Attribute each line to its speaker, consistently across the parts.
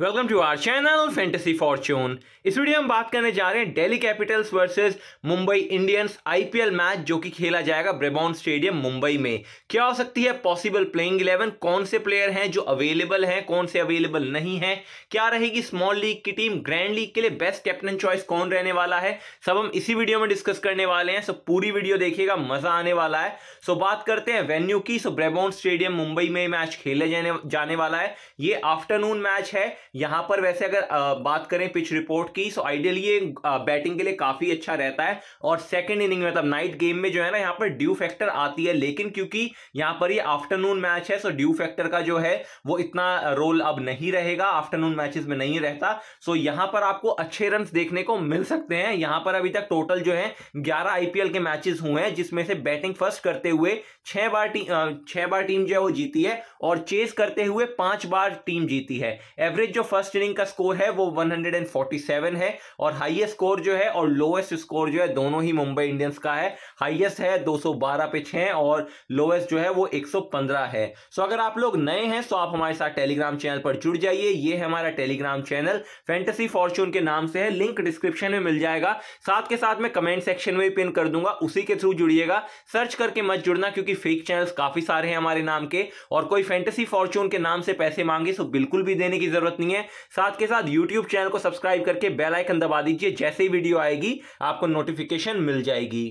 Speaker 1: welcome to our channel Fantasy Fortune इस वीडियो में हम बात करने जा रहे हैं Delhi Capitals versus Mumbai Indians IPL match जो कि खेला जाएगा ब्रेबॉन स्टेडियम मुंबई में क्या हो सकती है पॉसिबल प्लेइंग इलेवन कौन से प्लेयर हैं जो अवेलेबल हैं कौन से अवेलेबल नहीं हैं क्या रहेगी स्मॉल लीग की टीम ग्रैंड लीग के लिए बेस्ट कैप्टन चॉइस कौन रहने वाला है सब हम इसी वीडियो में डिस्कस करने वाले हैं सो पूरी वीडियो देखिएगा मजा आने वाला है सो बात करते हैं वेन्यू की सो ब्रेबॉन स्टेडियम मुंबई में मैच खेले जाने जाने वाला है ये आफ्टरनून मैच है यहाँ पर वैसे अगर बात करें पिच रिपोर्ट की सो आइडियली ये बैटिंग के लिए काफ़ी अच्छा रहता है और सेकंड इनिंग में नाइट मतलब गेम में जो है ना यहाँ पर ड्यू फैक्टर आती है लेकिन क्योंकि यहाँ पर ये आफ्टरनून मैच है सो ड्यू फैक्टर का जो है वो इतना रोल अब नहीं रहेगा आफ्टरनून मैचेस में नहीं रहता सो यहाँ पर आपको अच्छे रन देखने को मिल सकते हैं यहाँ पर अभी तक टोटल जो है ग्यारह आईपीएल के मैचेस हुए हैं जिसमें से बैटिंग फर्स्ट करते हुए छह बार टीम छह बार टीम जो है वो जीती है और चेस करते हुए पांच बार टीम जीती है एवरेज जो फर्स्ट इनिंग का स्कोर है वो 147 है और हाईएस्ट स्कोर जो है और लोएस्ट स्कोर जो है दोनों ही मुंबई इंडियंस का है हाईएस्ट है 212 पे 6 और लोएस्ट जो है वो 115 है सो अगर आप लोग नए हैं तो आप हमारे साथ टेलीग्राम चैनल पर जुड़ जाइए ये है हमारा टेलीग्राम चैनल फैंटेसी फॉर्चून के नाम से है लिंक डिस्क्रिप्शन में मिल जाएगा साथ के साथ मैं कमेंट सेक्शन में भी पिन कर दूंगा उसी के थ्रू जुड़िएगा सर्च करके मत जुड़ना क्योंकि फेक चैनल्स काफी सारे हैं हमारे नाम के और कोई फैंटेसी फॉर्चून के नाम से पैसे मांगे तो बिल्कुल भी देने की जरूरत नहीं करनी है साथ के साथ यूट्यूब चैनल को सब्सक्राइब करके बेलाइकन दबा दीजिए जैसे ही वीडियो आएगी आपको नोटिफिकेशन मिल जाएगी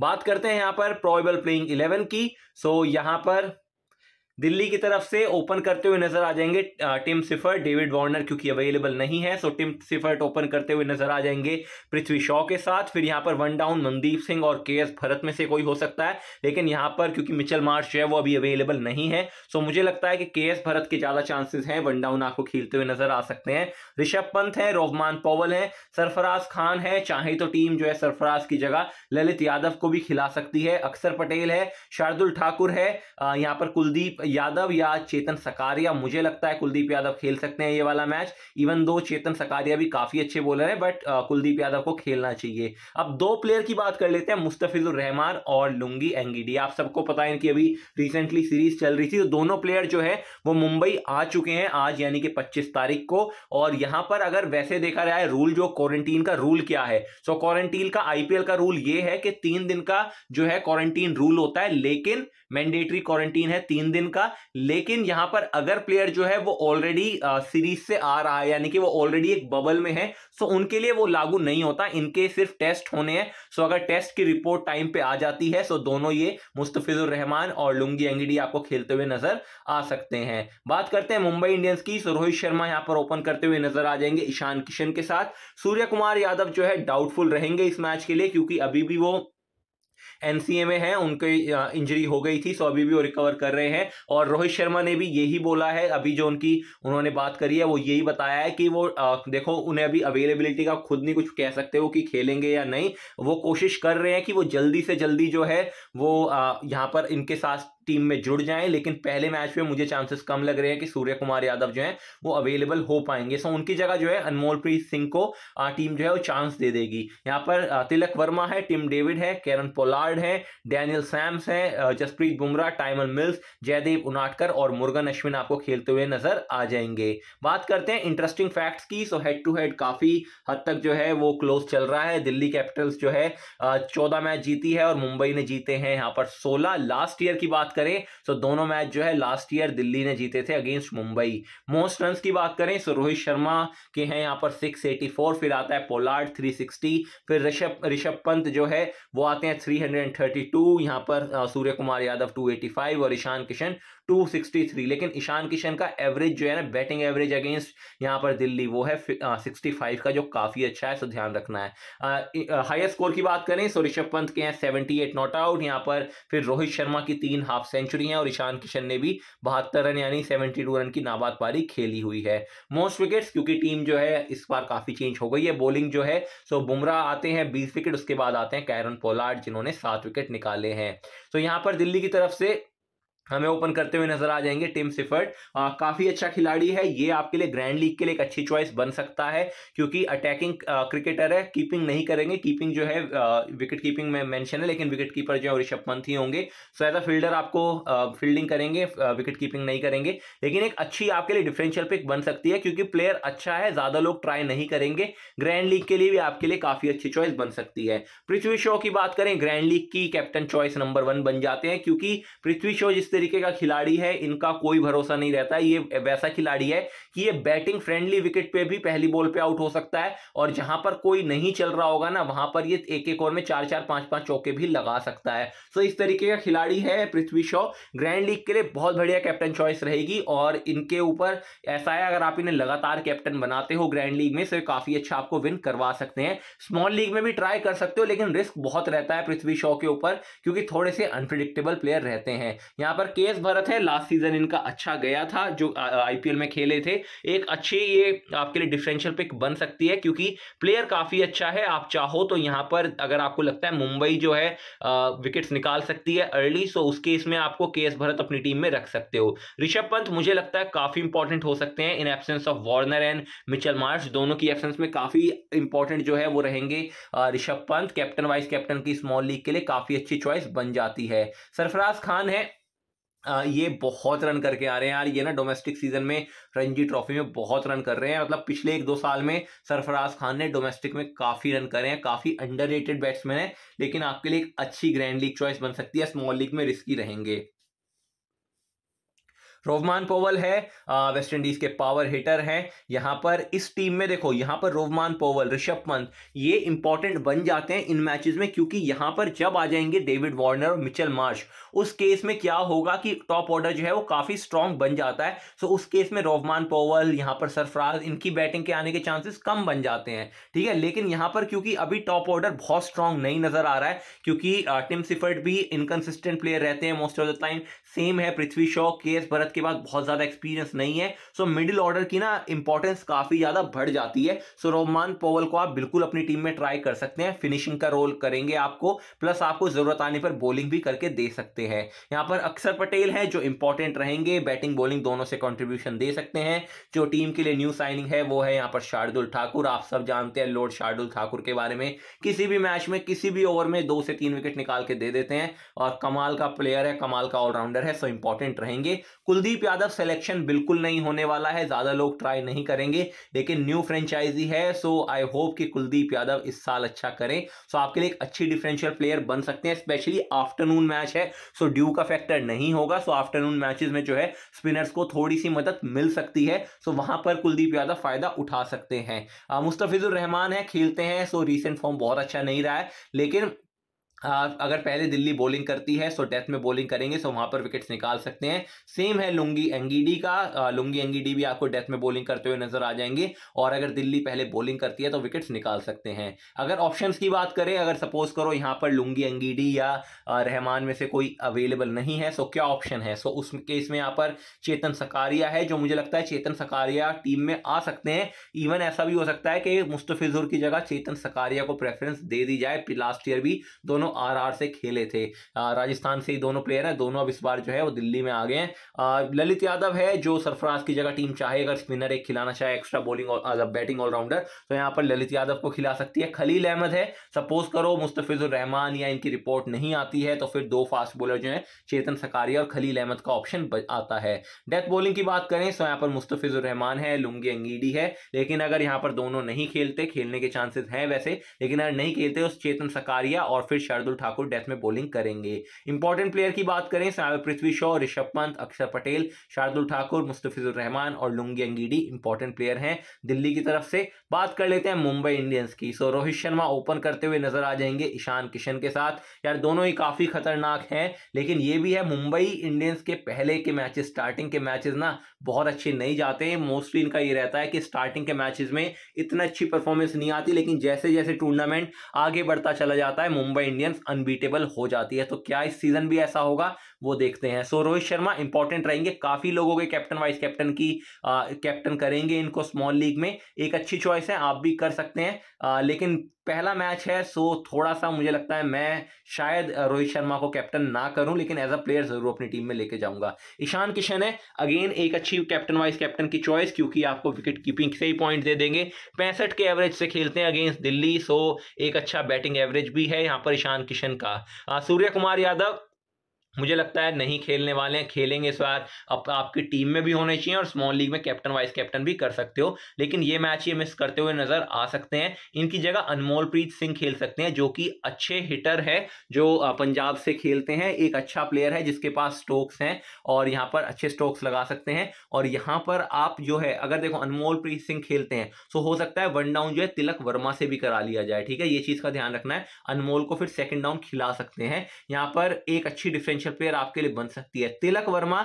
Speaker 1: बात करते हैं यहां पर प्रोबेबल प्लेइंग इलेवन की सो यहां पर दिल्ली की तरफ से ओपन करते हुए नजर आ जाएंगे टिम सिफर डेविड वार्नर क्योंकि अवेलेबल नहीं है सो टिम सिफर ओपन करते हुए नजर आ जाएंगे पृथ्वी शॉ के साथ फिर यहाँ पर वन डाउन मनदीप सिंह और के एस भरत में से कोई हो सकता है लेकिन यहाँ पर क्योंकि मिचल मार्च है वो अभी अवेलेबल नहीं है सो मुझे लगता है कि के एस भरत के ज़्यादा चांसेस हैं वन डाउन आपको खेलते हुए नजर आ सकते हैं ऋषभ पंत है रोहमान पोवल है सरफराज खान है चाहे तो टीम जो है सरफराज की जगह ललित यादव को भी खिला सकती है अक्षर पटेल है शार्दुल ठाकुर है यहाँ पर कुलदीप यादव या चेतन सकारिया मुझे लगता है कुलदीप यादव खेल सकते हैं ये वाला मैच इवन दो चेतन सकारिया भी काफ़ी अच्छे बोलर हैं बट कुलदीप यादव को खेलना चाहिए अब दो प्लेयर की बात कर लेते हैं मुस्तफिजुर रहमान और लुंगी एंगीडी आप सबको पता है इनकी अभी रिसेंटली सीरीज चल रही थी तो दोनों प्लेयर जो है वो मुंबई आ चुके हैं आज यानी कि पच्चीस तारीख को और यहां पर अगर वैसे देखा जाए रूल जो क्वारंटीन का रूल क्या है सो क्वारंटीन का आईपीएल का रूल ये है कि तीन दिन का जो है क्वारंटीन रूल होता है लेकिन मैंडेटरी क्वारंटीन है तीन दिन का लेकिन यहां पर अगर प्लेयर जो है वो ऑलरेडी सीरीज से आ रहा है यानी कि वो ऑलरेडी एक बबल में है सो उनके लिए वो लागू नहीं होता इनके सिर्फ टेस्ट होने हैं सो अगर टेस्ट की रिपोर्ट टाइम पे आ जाती है सो दोनों ये मुस्तफिजुर रहमान और लुंगी एंगडी आपको खेलते हुए नजर आ सकते हैं बात करते हैं मुंबई इंडियंस की सो रोहित शर्मा यहां पर ओपन करते हुए नजर आ जाएंगे ईशान किशन के साथ सूर्य कुमार यादव जो है डाउटफुल रहेंगे इस मैच के लिए क्योंकि अभी भी वो एनसीए में है उनके इंजरी हो गई थी सो अभी भी वो रिकवर कर रहे हैं और रोहित शर्मा ने भी यही बोला है अभी जो उनकी उन्होंने बात करी है वो यही बताया है कि वो देखो उन्हें अभी अवेलेबिलिटी का खुद नहीं कुछ कह सकते हो कि खेलेंगे या नहीं वो कोशिश कर रहे हैं कि वो जल्दी से जल्दी जो है वो यहाँ पर इनके साथ टीम में जुड़ जाएं लेकिन पहले मैच में मुझे चांसेस कम लग रहे हैं कि सूर्य कुमार यादव जो है वो अवेलेबल हो पाएंगे सो उनकी जगह जो है अनमोलप्रीत सिंह को टीम जो है वो चांस दे देगी यहाँ पर तिलक वर्मा है टिम डेविड है कैरन पोलार्ड है डैनियल सैम्स है जसप्रीत बुमराह टाइमन मिल्स जयदेव उनाटकर और मुर्गन अश्विन आपको खेलते हुए नजर आ जाएंगे बात करते हैं इंटरेस्टिंग फैक्ट्स की सो हेड टू हेड काफी हद तक जो है वो क्लोज चल रहा है दिल्ली कैपिटल्स जो है चौदह मैच जीती है और मुंबई ने जीते हैं यहाँ पर सोलह लास्ट ईयर की बात बात करें तो दोनों मैच जो है लास्ट ईयर दिल्ली ने जीते थे अगेंस्ट मुंबई मोस्ट रन की बात करें तो रोहित शर्मा के हैं यहाँ पर 684 फिर आता है पोलार्ड 360 फिर ऋषभ ऋषभ पंत जो है वो आते हैं 332 यहाँ पर सूर्य कुमार यादव फाइव और ईशान किशन 263 लेकिन ईशान किशन का एवरेज जो है ना बैटिंग एवरेज अगेंस्ट यहाँ पर दिल्ली वो है आ, 65 का जो काफ़ी अच्छा है सो ध्यान रखना है हाईएस्ट स्कोर की बात करें सो ऋषभ पंत के हैं 78 एट नॉट आउट यहां पर फिर रोहित शर्मा की तीन हाफ सेंचुरी हैं और ईशान किशन ने भी बहत्तर रन यानी सेवेंटी टू रन की नाबाद पारी खेली हुई है मोस्ट विकेट्स क्योंकि टीम जो है इस बार काफ़ी चेंज हो गई है बॉलिंग जो है सो बुमराह आते हैं बीस विकेट उसके बाद आते हैं कैरन पोलार्ड जिन्होंने सात विकेट निकाले हैं तो यहाँ पर दिल्ली की तरफ से हमें ओपन करते हुए नजर आ जाएंगे टिम सिफर्ट काफी अच्छा खिलाड़ी है ये आपके लिए ग्रैंड लीग के लिए एक अच्छी चॉइस बन सकता है क्योंकि अटैकिंग क्रिकेटर है कीपिंग नहीं करेंगे कीपिंग जो है विकेट कीपिंग में मेंशन है लेकिन विकेट कीपर जो है ऋषभ पंत ही होंगे सो एज अ फील्डर आपको फील्डिंग करेंगे विकेट कीपिंग नहीं करेंगे लेकिन एक अच्छी आपके लिए डिफरेंशियल पिक बन सकती है क्योंकि प्लेयर अच्छा है ज्यादा लोग ट्राई नहीं करेंगे ग्रैंड लीग के लिए भी आपके लिए काफी अच्छी चॉइस बन सकती है पृथ्वी शो की बात करें ग्रैंड लीग की कैप्टन चॉइस नंबर वन बन जाते हैं क्योंकि पृथ्वी शो जिस तरीके का खिलाड़ी है इनका कोई भरोसा नहीं रहता ये वैसा खिलाड़ी है कि ये बैटिंग फ्रेंडली विकेट पे भी पहली बॉल पे आउट हो सकता है और जहां पर कोई नहीं चल रहा होगा ना वहां पर ये एक एक ओवर में चार चार पांच पांच चौके भी लगा सकता है सो इस तरीके का खिलाड़ी है पृथ्वी शॉ ग्रैंड लीग के लिए बहुत बढ़िया कैप्टन चॉइस रहेगी और इनके ऊपर ऐसा है अगर आप इन्हें लगातार कैप्टन बनाते हो ग्रैंड लीग में से तो काफी अच्छा आपको विन करवा सकते हैं स्मॉल लीग में भी ट्राई कर सकते हो लेकिन रिस्क बहुत रहता है पृथ्वी शॉ के ऊपर क्योंकि थोड़े से अनप्रिडिक्टेबल प्लेयर रहते हैं यहां पर मतलब केस भरत है लास्ट सीजन इनका अच्छा गया था जो आईपीएल में खेले थे एक अच्छी ये आपके लिए डिफरेंशियल पिक बन सकती है क्योंकि प्लेयर काफी अच्छा है आप चाहो तो यहां पर अगर आपको लगता है मुंबई जो है विकेट्स निकाल सकती है अर्ली सो उस केस में आपको केस भरत अपनी टीम में रख सकते हो ऋषभ पंत मुझे लगता है काफी इंपॉर्टेंट हो सकते हैं in absence of Warner and Mitchell Marsh दोनों की एबसेंस में काफी इंपॉर्टेंट जो है वो रहेंगे Rishabh Pant captain vice captain की स्मॉल लीग के लिए काफी अच्छी चॉइस बन जाती है सरफराज खान है ये बहुत रन करके आ रहे हैं यार ये ना डोमेस्टिक सीजन में रणजी ट्रॉफी में बहुत रन कर रहे हैं मतलब पिछले एक दो साल में सरफराज खान ने डोमेस्टिक में काफ़ी रन करे हैं काफ़ी अंडर बैट्समैन है लेकिन आपके लिए एक अच्छी ग्रैंड लीग चॉइस बन सकती है स्मॉल लीग में रिस्की रहेंगे रोवमान पोवल है वेस्ट इंडीज के पावर हिटर हैं यहाँ पर इस टीम में देखो यहाँ पर रोवमान पोवल ऋषभ पंत ये इंपॉर्टेंट बन जाते हैं इन मैचेस में क्योंकि यहाँ पर जब आ जाएंगे डेविड वार्नर और मिचल मार्श उस केस में क्या होगा कि टॉप ऑर्डर जो है वो काफ़ी स्ट्रांग बन जाता है सो उस केस में रोवमान पोवल यहाँ पर सरफराज इनकी बैटिंग के आने के चांसेस कम बन जाते हैं ठीक है लेकिन यहाँ पर क्योंकि अभी टॉप ऑर्डर बहुत स्ट्रांग नहीं नजर आ रहा है क्योंकि टिम सिफर्ट भी इनकन्सिस्टेंट प्लेयर रहते हैं most of the time same है पृथ्वी शॉ के एस भरत भारत के पास बहुत ज़्यादा एक्सपीरियंस नहीं है सो मिडिल ऑर्डर की ना इंपॉर्टेंस काफ़ी ज़्यादा बढ़ जाती है सो रोमान पोवल को आप बिल्कुल अपनी टीम में ट्राई कर सकते हैं फिनिशिंग का रोल करेंगे आपको प्लस आपको ज़रूरत आने पर बॉलिंग भी करके दे सकते हैं यहां पर अक्षर पटेल है जो इंपॉर्टेंट रहेंगे बैटिंग बॉलिंग दोनों से कॉन्ट्रीब्यूशन दे सकते हैं जो टीम के लिए न्यू साइनिंग है वो है यहां पर शार्दुल ठाकुर आप सब जानते हैं लॉर्ड शार्दुल ठाकुर के बारे में किसी भी मैच में किसी भी ओवर में दो से तीन विकेट निकाल के दे देते हैं और कमाल का प्लेयर है कमाल का ऑलराउंडर है सो इंपॉर्टेंट रहेंगे कुल कुलदीप यादव सिलेक्शन बिल्कुल नहीं होने वाला है ज्यादा लोग ट्राई नहीं करेंगे लेकिन न्यू फ्रेंचाइजी है सो आई होप कि कुलदीप यादव इस साल अच्छा करें सो आपके लिए एक अच्छी डिफरेंशियल प्लेयर बन सकते हैं स्पेशली आफ्टरनून मैच है सो ड्यू का फैक्टर नहीं होगा सो आफ्टरनून मैचेस में जो है स्पिनर्स को थोड़ी सी मदद मिल सकती है सो वहां पर कुलदीप यादव फायदा उठा सकते हैं मुस्तफिजुर रहमान है खेलते हैं सो रिसेंट फॉर्म बहुत अच्छा नहीं रहा है लेकिन अगर पहले दिल्ली बॉलिंग करती है सो डेथ में बॉलिंग करेंगे सो वहां पर विकेट्स निकाल सकते हैं सेम है लुंगी एंगीडी का लुंगी एंगीडी भी आपको डेथ में बॉलिंग करते हुए नजर आ जाएंगे और अगर दिल्ली पहले बॉलिंग करती है तो विकेट्स निकाल सकते हैं अगर ऑप्शंस की बात करें अगर सपोज करो यहाँ पर लुंगी एंगीडी या रहमान में से कोई अवेलेबल नहीं है सो क्या ऑप्शन है सो उस केस में यहाँ पर चेतन सकारिया है जो मुझे लगता है चेतन सकारिया टीम में आ सकते हैं इवन ऐसा भी हो सकता है कि मुस्तफिजुर की जगह चेतन सकारिया को प्रेफरेंस दे दी जाए लास्ट ईयर भी दोनों दोनों आरआर से खेले थे राजस्थान से ही दोनों प्लेयर हैं दोनों अब इस बार जो है वो दिल्ली में आ गए हैं ललित यादव है जो सरफराज की जगह टीम चाहे अगर स्पिनर एक खिलाना चाहे एक्स्ट्रा बॉलिंग बैटिंग ऑलराउंडर तो यहाँ पर ललित यादव को खिला सकती है खलील अहमद है सपोज करो मुस्तफिजुर रहमान या इनकी रिपोर्ट नहीं आती है तो फिर दो फास्ट बॉलर जो है चेतन सकारिया और खलील अहमद का ऑप्शन आता है डेथ बॉलिंग की बात करें तो यहाँ पर मुस्तफिजुर रहमान है लुंगी अंगीडी है लेकिन अगर यहाँ पर दोनों नहीं खेलते खेलने के चांसेस हैं वैसे लेकिन अगर नहीं खेलते उस तो चेतन सकारिया और फिर शार्दुल ठाकुर डेथ में बॉलिंग करेंगे इंपॉर्टेंट प्लेयर की बात करें पृथ्वी शॉ ऋषभ पंत अक्षर पटेल शार्दुल ठाकुर मुस्तफिजुर रहमान और लुंगी अंगीडी इंपॉर्टेंट प्लेयर हैं दिल्ली की तरफ से बात कर लेते हैं मुंबई इंडियंस की सो रोहित शर्मा ओपन करते हुए नजर आ जाएंगे ईशान किशन के साथ यार दोनों ही काफी खतरनाक हैं लेकिन ये भी है मुंबई इंडियंस के पहले के मैचेस स्टार्टिंग के मैचेस ना बहुत अच्छे नहीं जाते मोस्टली इनका ये रहता है कि स्टार्टिंग के मैचेस में इतना अच्छी परफॉर्मेंस नहीं आती लेकिन जैसे जैसे टूर्नामेंट आगे बढ़ता चला जाता है मुंबई इंडियंस ऑडियंस अनबीटेबल हो जाती है तो क्या इस सीजन भी ऐसा होगा वो देखते हैं सो रोहित शर्मा इंपॉर्टेंट रहेंगे काफी लोगों के कैप्टन वाइस कैप्टन की कैप्टन करेंगे इनको स्मॉल लीग में एक अच्छी चॉइस है आप भी कर सकते हैं आ, लेकिन पहला मैच है सो थोड़ा सा मुझे लगता है मैं शायद रोहित शर्मा को कैप्टन ना करूं लेकिन एज अ प्लेयर जरूर अपनी टीम में लेके जाऊंगा ईशान किशन है अगेन एक अच्छी कैप्टन वाइस कैप्टन की चॉइस क्योंकि आपको विकेट कीपिंग से ही पॉइंट दे देंगे पैंसठ के एवरेज से खेलते हैं अगेंस्ट दिल्ली सो एक अच्छा बैटिंग एवरेज भी है यहाँ पर ईशान किशन का सूर्य कुमार यादव मुझे लगता है नहीं खेलने वाले हैं खेलेंगे इस बार अब आपकी टीम में भी होने चाहिए और स्मॉल लीग में कैप्टन वाइस कैप्टन भी कर सकते हो लेकिन ये मैच ये मिस करते हुए नजर आ सकते हैं इनकी जगह अनमोलप्रीत सिंह खेल सकते हैं जो कि अच्छे हिटर है जो पंजाब से खेलते हैं एक अच्छा प्लेयर है जिसके पास स्टोक्स हैं और यहाँ पर अच्छे स्टोक्स लगा सकते हैं और यहाँ पर आप जो है अगर देखो अनमोलप्रीत सिंह खेलते हैं तो हो सकता है वन डाउन जो है तिलक वर्मा से भी करा लिया जाए ठीक है ये चीज का ध्यान रखना है अनमोल को फिर सेकेंड डाउन खिला सकते हैं यहाँ पर एक अच्छी डिफरेंशियल इंटरनेशनल प्लेयर आपके लिए बन सकती है तिलक वर्मा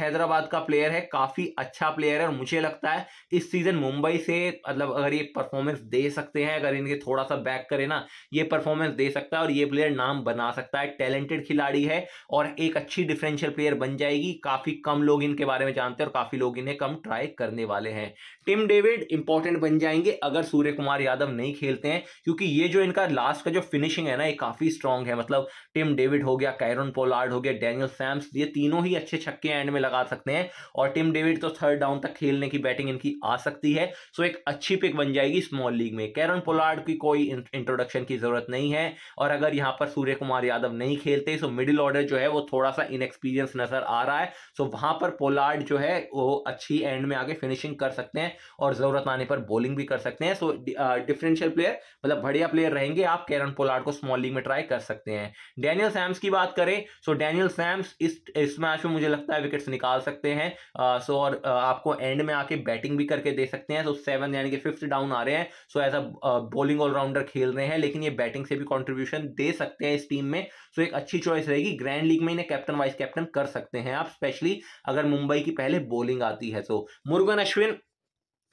Speaker 1: हैदराबाद का प्लेयर है काफी अच्छा प्लेयर है और मुझे लगता है इस सीजन मुंबई से मतलब अगर ये परफॉर्मेंस दे सकते हैं अगर इनके थोड़ा सा बैक करें ना ये परफॉर्मेंस दे सकता है और ये प्लेयर नाम बना सकता है टैलेंटेड खिलाड़ी है और एक अच्छी डिफरेंशियल प्लेयर बन जाएगी काफी कम लोग इनके बारे में जानते हैं और काफी लोग इन्हें कम ट्राई करने वाले हैं टिम डेविड इंपॉर्टेंट बन जाएंगे अगर सूर्य कुमार यादव नहीं खेलते हैं क्योंकि ये जो इनका लास्ट का जो फिनिशिंग है ना ये काफी स्ट्रांग है मतलब टिम डेविड हो गया कैरन पॉल पोलार्ड हो गया डैनियल सैम्स ये तीनों ही अच्छे छक्के एंड में लगा सकते हैं और टिम डेविड तो थर्ड डाउन तक खेलने की बैटिंग इनकी आ सकती है सो एक अच्छी पिक बन जाएगी स्मॉल लीग में कैरन पोलार्ड की कोई इंट्रोडक्शन की जरूरत नहीं है और अगर यहां पर सूर्य कुमार यादव नहीं खेलते सो मिडिल ऑर्डर जो है वो थोड़ा सा इनएक्सपीरियंस नजर आ रहा है सो वहां पर पोलार्ड जो है वो अच्छी एंड में आगे फिनिशिंग कर सकते हैं और जरूरत आने पर बॉलिंग भी कर सकते हैं सो डिफरेंशियल प्लेयर मतलब बढ़िया प्लेयर रहेंगे आप कैरन पोलार्ड को स्मॉल लीग में ट्राई कर सकते हैं डेनियल सैम्स की बात करें सो डैनियल सैम्स इस इस मैच में मुझे लगता है विकेट्स निकाल सकते हैं सो uh, so, और uh, आपको एंड में आके बैटिंग भी करके दे सकते हैं सो so, सेवन यानी कि फिफ्थ डाउन आ रहे हैं so as a bowling allrounder खेल रहे हैं लेकिन ये बैटिंग से भी कॉन्ट्रीब्यूशन दे सकते हैं इस टीम में सो so, एक अच्छी चॉइस रहेगी ग्रैंड लीग में इन्हें कैप्टन वाइस कैप्टन कर सकते हैं आप स्पेशली अगर मुंबई की पहले बॉलिंग आती है सो मुर्गन अश्विन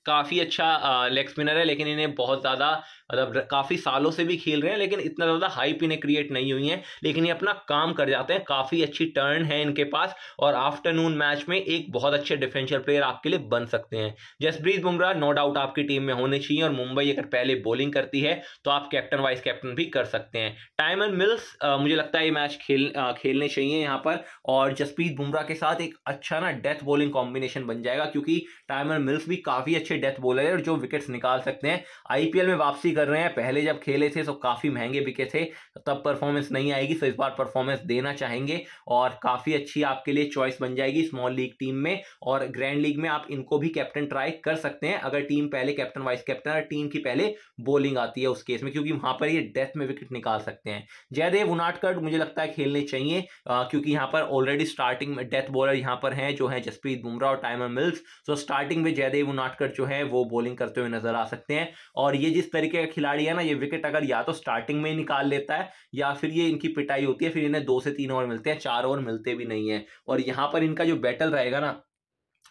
Speaker 1: काफ़ी अच्छा लेग uh, स्पिनर है लेकिन इन्हें बहुत ज़्यादा मतलब काफ़ी सालों से भी खेल रहे हैं लेकिन इतना ज़्यादा हाइप इन्हें क्रिएट नहीं हुई है लेकिन ये अपना काम कर जाते हैं काफ़ी अच्छी टर्न है इनके पास और आफ्टरनून मैच में एक बहुत अच्छे डिफेंशियल प्लेयर आपके लिए बन सकते हैं जसप्रीत बुमराह नो डाउट आपकी टीम में होने चाहिए और मुंबई अगर पहले बॉलिंग करती है तो आप कैप्टन वाइस कैप्टन भी कर सकते हैं टाइम एंड मिल्स मुझे लगता है ये मैच खेल आ, खेलने चाहिए यहाँ पर और जसप्रीत बुमराह के साथ एक अच्छा ना डेथ बॉलिंग कॉम्बिनेशन बन जाएगा क्योंकि टाइम एंड मिल्स भी काफ़ी अच्छे डेथ बॉलर है जो विकेट्स निकाल सकते हैं आईपीएल में वापसी कर कर रहे हैं पहले जब खेले थे तो काफ़ी महंगे बिके थे तो तब परफॉर्मेंस नहीं आएगी तो इस बार परफॉर्मेंस देना चाहेंगे और काफ़ी अच्छी आपके लिए चॉइस बन जाएगी स्मॉल लीग टीम में और ग्रैंड लीग में आप इनको भी कैप्टन ट्राई कर सकते हैं अगर टीम पहले कैप्टन वाइस कैप्टन और टीम की पहले बॉलिंग आती है उस केस में क्योंकि वहां पर ये डेथ में विकेट निकाल सकते हैं जयदेव उनाटकर मुझे लगता है खेलने चाहिए क्योंकि यहाँ पर ऑलरेडी स्टार्टिंग में डेथ बॉलर यहाँ पर हैं जो है जसप्रीत बुमराह और टाइमर मिल्स तो स्टार्टिंग में जयदेव उनाटकर जो है वो बॉलिंग करते हुए नजर आ सकते हैं और ये जिस तरीके का खिलाड़ी है ना ये विकेट अगर या तो स्टार्टिंग में ही निकाल लेता है या फिर ये इनकी पिटाई होती है फिर इन्हें दो से तीन ओवर मिलते हैं चार ओवर मिलते भी नहीं है और यहाँ पर इनका जो बैटल रहेगा ना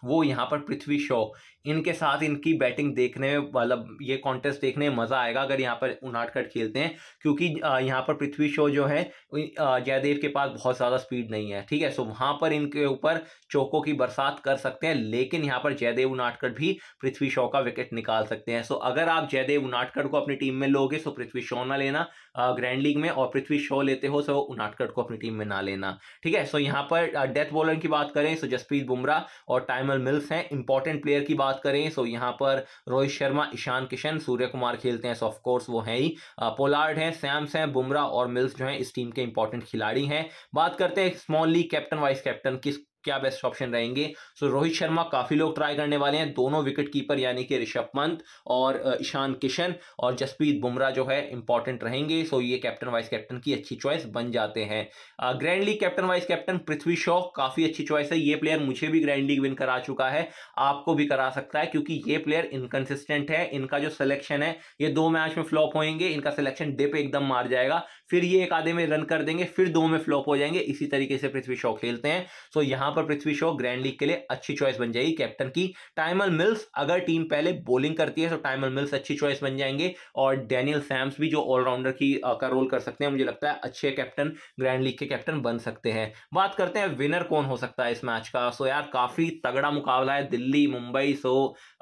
Speaker 1: वो यहाँ पर पृथ्वी शॉ इनके साथ इनकी बैटिंग देखने में मतलब ये कॉन्टेस्ट देखने में मज़ा आएगा अगर यहाँ पर उनाटकट खेलते हैं क्योंकि यहाँ पर पृथ्वी शो जो है जयदेव के पास बहुत ज़्यादा स्पीड नहीं है ठीक है सो वहाँ पर इनके ऊपर चौकों की बरसात कर सकते हैं लेकिन यहाँ पर जयदेव उनाटकट भी पृथ्वी शो का विकेट निकाल सकते हैं सो अगर आप जयदेव उनाटकट को अपनी टीम में लोगे सो पृथ्वी शो ना लेना ग्रैंड लीग में और पृथ्वी शो लेते हो सो उनाटकट को अपनी टीम में ना लेना ठीक है सो यहाँ पर डेथ बॉलर की बात करें सो जसप्रीत बुमराह और टाइमल मिल्स हैं इंपॉर्टेंट प्लेयर की बात बात करें सो यहाँ पर रोहित शर्मा ईशान किशन सूर्य कुमार खेलते हैं सो ऑफकोर्स वो हैं ही पोलार्ड हैं सैम्स हैं बुमराह और मिल्स जो हैं इस टीम के इंपॉर्टेंट खिलाड़ी हैं बात करते हैं small league captain vice captain किस क्या बेस्ट ऑप्शन रहेंगे सो so, रोहित शर्मा काफ़ी लोग ट्राई करने वाले हैं दोनों विकेट कीपर यानी कि ऋषभ पंत और ईशान किशन और जसप्रीत बुमराह जो है इंपॉर्टेंट रहेंगे सो so, ये कैप्टन वाइस कैप्टन की अच्छी चॉइस बन जाते हैं grand league captain vice captain Prithvi Shaw काफ़ी अच्छी चॉइस है ये प्लेयर मुझे भी ग्रैंड लीग विन करा चुका है आपको भी करा सकता है क्योंकि ये प्लेयर इनकन्सिस्टेंट है इनका जो सिलेक्शन है ये दो मैच में फ्लॉप होएंगे इनका सिलेक्शन डिप एकदम मार जाएगा फिर ये एक आधे में रन कर देंगे फिर दो में फ्लॉप हो जाएंगे इसी तरीके से पृथ्वी शॉ खेलते हैं सो यहां यहाँ यहां पर पृथ्वी शो ग्रैंड लीग के लिए अच्छी चॉइस बन जाएगी कैप्टन की टाइमल मिल्स अगर टीम पहले बोलिंग करती है तो टाइमल मिल्स अच्छी चॉइस बन जाएंगे और डेनियल सैम्स भी जो ऑलराउंडर की का रोल कर सकते हैं मुझे लगता है अच्छे कैप्टन ग्रैंड लीग के कैप्टन बन सकते हैं बात करते हैं विनर कौन हो सकता है इस मैच का सो यार काफी तगड़ा मुकाबला है दिल्ली मुंबई सो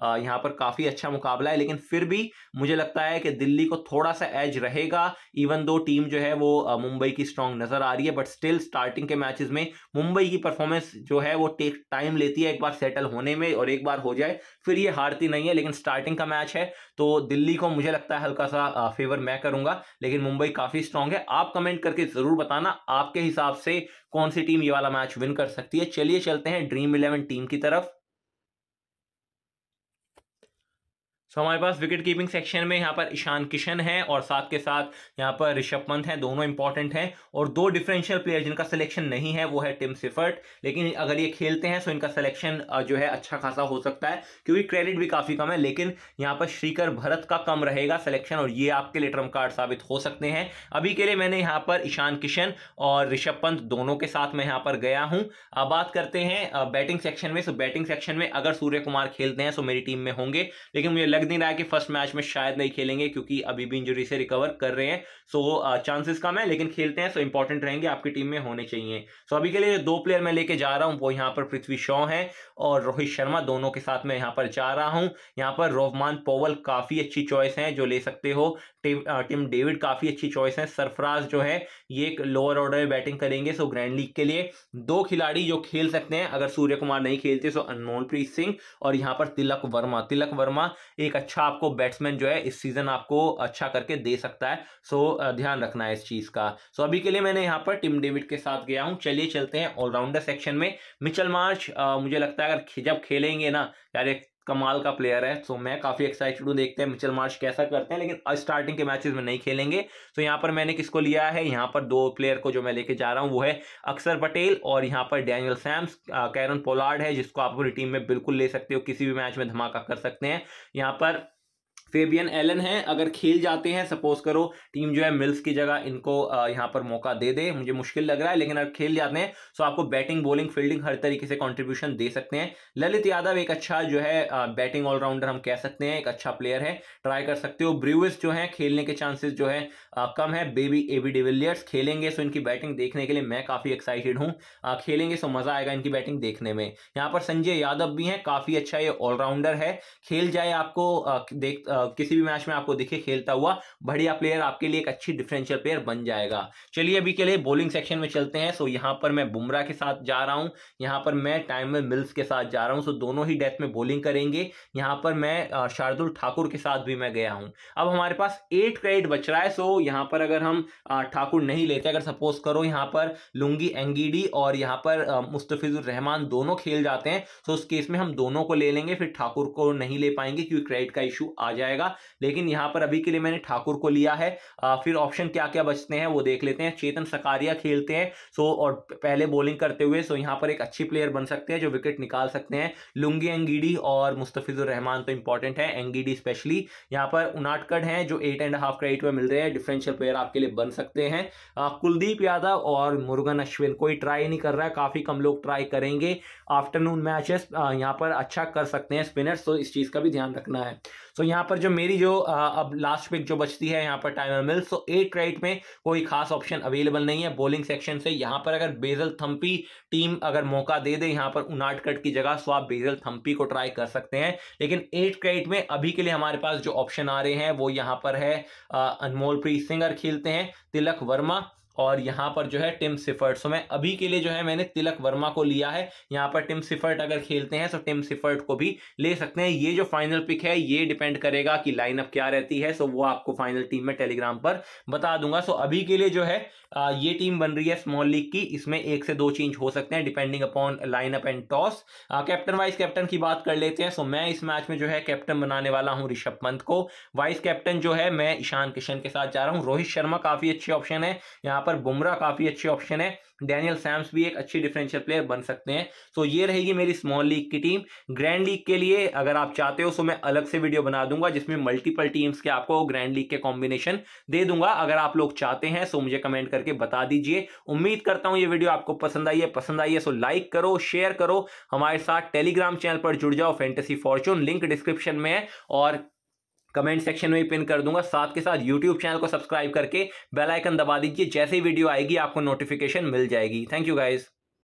Speaker 1: यहां पर काफी अच्छा मुकाबला है लेकिन फिर भी मुझे लगता है कि दिल्ली को थोड़ा सा एज रहेगा इवन दो टीम जो है वो मुंबई की स्ट्रांग नजर आ रही है बट स्टिल स्टार्टिंग के मैचेस में मुंबई की परफॉर्मेंस जो है वो टेक टाइम लेती है एक बार सेटल होने में और एक बार हो जाए फिर ये हारती नहीं है लेकिन स्टार्टिंग का मैच है तो दिल्ली को मुझे लगता है हल्का सा फेवर मैं करूंगा लेकिन मुंबई काफ़ी स्ट्रांग है आप कमेंट करके ज़रूर बताना आपके हिसाब से कौन सी टीम ये वाला मैच विन कर सकती है चलिए चलते हैं ड्रीम इलेवन टीम की तरफ सो so, हमारे पास विकेट कीपिंग सेक्शन में यहाँ पर ईशान किशन है और साथ के साथ यहाँ पर ऋषभ पंत हैं दोनों इंपॉर्टेंट हैं और दो डिफरेंशियल प्लेयर जिनका सिलेक्शन नहीं है वो है टिम सिफर्ट लेकिन अगर ये खेलते हैं तो इनका सिलेक्शन जो है अच्छा खासा हो सकता है क्योंकि क्रेडिट भी काफ़ी कम है लेकिन यहाँ पर श्रीकर भरत का कम रहेगा सिलेक्शन और ये आपके लिए ट्रम कार्ड साबित हो सकते हैं अभी के लिए मैंने यहाँ पर ईशान किशन और ऋषभ पंत दोनों के साथ मैं यहाँ पर गया हूँ अब बात करते हैं बैटिंग सेक्शन में सो बैटिंग सेक्शन में अगर सूर्य कुमार खेलते हैं सो मेरी टीम में होंगे लेकिन मुझे लग नहीं रहा है कि फर्स्ट मैच में शायद नहीं खेलेंगे क्योंकि अभी भी इंजरी से रिकवर कर रहे हैं सो चांसेस कम है लेकिन खेलते हैं सो इंपॉर्टेंट रहेंगे आपकी टीम में होने चाहिए सो अभी के लिए दो प्लेयर मैं लेके जा रहा हूँ वो यहाँ पर पृथ्वी शॉ है और रोहित शर्मा दोनों के साथ मैं यहाँ पर जा रहा हूँ यहाँ पर रोहमान पोवल काफ़ी अच्छी चॉइस है जो ले सकते हो टिम डेविड काफ़ी अच्छी चॉइस है सरफराज जो है ये एक लोअर ऑर्डर में बैटिंग करेंगे सो ग्रैंड लीग के लिए दो खिलाड़ी जो खेल सकते हैं अगर सूर्य कुमार नहीं खेलते सो अनमोलप्रीत सिंह और यहाँ पर तिलक वर्मा तिलक वर्मा एक एक अच्छा आपको बैट्समैन जो है इस सीजन आपको अच्छा करके दे सकता है सो ध्यान रखना है इस चीज का सो अभी के लिए मैंने यहाँ पर टिम डेविड के साथ गया हूं चलिए चलते हैं ऑलराउंडर सेक्शन में मिचल मार्च मुझे लगता है अगर जब खेलेंगे ना यार कमाल का प्लेयर है सो मैं काफ़ी एक्साइटेड हूँ देखते हैं मिचल मार्श कैसा करते हैं लेकिन स्टार्टिंग के मैचेस में नहीं खेलेंगे तो यहाँ पर मैंने किसको लिया है यहाँ पर दो प्लेयर को जो मैं लेके जा रहा हूँ वो है अक्षर पटेल और यहाँ पर डैनियल सैम्स कैरन पोलार्ड है जिसको आप अपनी टीम में बिल्कुल ले सकते हो किसी भी मैच में धमाका कर सकते हैं यहाँ पर फेबियन एलन है अगर खेल जाते हैं सपोज करो टीम जो है मिल्स की जगह इनको यहाँ पर मौका दे दे मुझे मुश्किल लग रहा है लेकिन अगर खेल जाते हैं तो आपको बैटिंग बॉलिंग फील्डिंग हर तरीके से कॉन्ट्रीब्यूशन दे सकते हैं ललित यादव एक अच्छा जो है बैटिंग ऑलराउंडर हम कह सकते हैं एक अच्छा प्लेयर है ट्राई कर सकते हो ब्रूविस जो है खेलने के चांसेस जो है कम है बेबी ए बी डिविलियर्स खेलेंगे सो इनकी बैटिंग देखने के लिए मैं काफ़ी एक्साइटेड हूँ खेलेंगे सो मज़ा आएगा इनकी बैटिंग देखने में यहाँ पर संजय यादव भी हैं काफ़ी अच्छा ये ऑलराउंडर है खेल जाए आपको देख किसी भी मैच में आपको दिखे खेलता हुआ बढ़िया प्लेयर आपके लिए एक अच्छी डिफरेंशियल प्लेयर बन जाएगा चलिए अभी के लिए बॉलिंग सेक्शन में चलते हैं सो यहाँ पर मैं बुमराह के साथ जा रहा हूँ यहाँ पर मैं टाइम मिल्स के साथ जा रहा हूँ सो दोनों ही डेथ में बॉलिंग करेंगे यहाँ पर मैं शार्दुल ठाकुर के साथ भी मैं गया हूँ अब हमारे पास एट क्रेडिट बच रहा है सो यहाँ पर अगर हम ठाकुर नहीं लेते अगर सपोज करो यहाँ पर लुंगी एंगीडी और यहाँ पर मुस्तफिजुर रहमान दोनों खेल जाते हैं तो उस केस में हम दोनों को ले लेंगे फिर ठाकुर को नहीं ले पाएंगे क्योंकि क्रेडिट का इशू आ जाए जाएगा लेकिन यहाँ पर अभी के लिए मैंने ठाकुर को लिया है आ, फिर ऑप्शन क्या क्या बचते हैं वो देख लेते हैं चेतन सकारिया खेलते हैं सो और पहले बॉलिंग करते हुए सो यहाँ पर एक अच्छी प्लेयर बन सकते हैं जो विकेट निकाल सकते हैं लुंगी एंगीडी और मुस्तफिजुर रहमान तो इंपॉर्टेंट है एंगीडी स्पेशली यहाँ पर उनाटकड़ हैं जो एट एंड हाफ क्रेडिट में मिल रहे हैं डिफरेंशियल प्लेयर आपके लिए बन सकते हैं कुलदीप यादव और मुर्गन अश्विन कोई ट्राई नहीं कर रहा है काफ़ी कम लोग ट्राई करेंगे आफ्टरनून मैचेस यहाँ पर अच्छा कर सकते हैं स्पिनर्स तो इस चीज़ का भी ध्यान रखना है सो यहाँ पर जो मेरी जो अब लास्ट पिक जो बचती है यहाँ पर टाइमर मिल्स तो एट राइट में कोई खास ऑप्शन अवेलेबल नहीं है बॉलिंग सेक्शन से यहाँ पर अगर बेजल थम्पी टीम अगर मौका दे दे यहाँ पर उनाटकट की जगह तो आप बेजल थम्पी को ट्राई कर सकते हैं लेकिन एट क्राइट में अभी के लिए हमारे पास जो ऑप्शन आ रहे हैं वो यहाँ पर है अनमोल प्रीत सिंह खेलते हैं तिलक वर्मा और यहाँ पर जो है टिम सिफर्ट सो मैं अभी के लिए जो है मैंने तिलक वर्मा को लिया है यहाँ पर टिम सिफर्ट अगर खेलते हैं तो टिम सिफर्ट को भी ले सकते हैं ये जो फाइनल पिक है ये डिपेंड करेगा कि लाइनअप क्या रहती है सो वो आपको फाइनल टीम में टेलीग्राम पर बता दूंगा सो अभी के लिए जो है ये टीम बन रही है स्मॉल लीग की इसमें एक से दो चेंज हो सकते हैं depending upon lineup and toss captain vice captain की बात कर लेते हैं सो मैं इस मैच में जो है कैप्टन बनाने वाला हूँ ऋषभ पंत को वाइस कैप्टन जो है मैं ईशान किशन के साथ जा रहा हूँ रोहित शर्मा काफी अच्छे ऑप्शन है यहाँ यहाँ पर बुमरा काफी अच्छे ऑप्शन है डैनियल सैम्स भी एक अच्छी डिफरेंशियल प्लेयर बन सकते हैं सो ये रहेगी मेरी स्मॉल लीग की टीम ग्रैंड लीग के लिए अगर आप चाहते हो सो मैं अलग से वीडियो बना दूंगा जिसमें मल्टीपल टीम्स के आपको ग्रैंड लीग के कॉम्बिनेशन दे दूंगा अगर आप लोग चाहते हैं सो मुझे कमेंट करके बता दीजिए उम्मीद करता हूँ ये वीडियो आपको पसंद आई है पसंद आई है सो लाइक करो शेयर करो हमारे साथ टेलीग्राम चैनल पर जुड़ जाओ फेंटेसी फॉर्चून लिंक डिस्क्रिप्शन में है और कमेंट सेक्शन में पिन कर दूंगा साथ के साथ यूट्यूब चैनल को सब्सक्राइब करके बेल आइकन दबा दीजिए जैसे वीडियो आएगी आपको नोटिफिकेशन मिल जाएगी थैंक यू गाइज़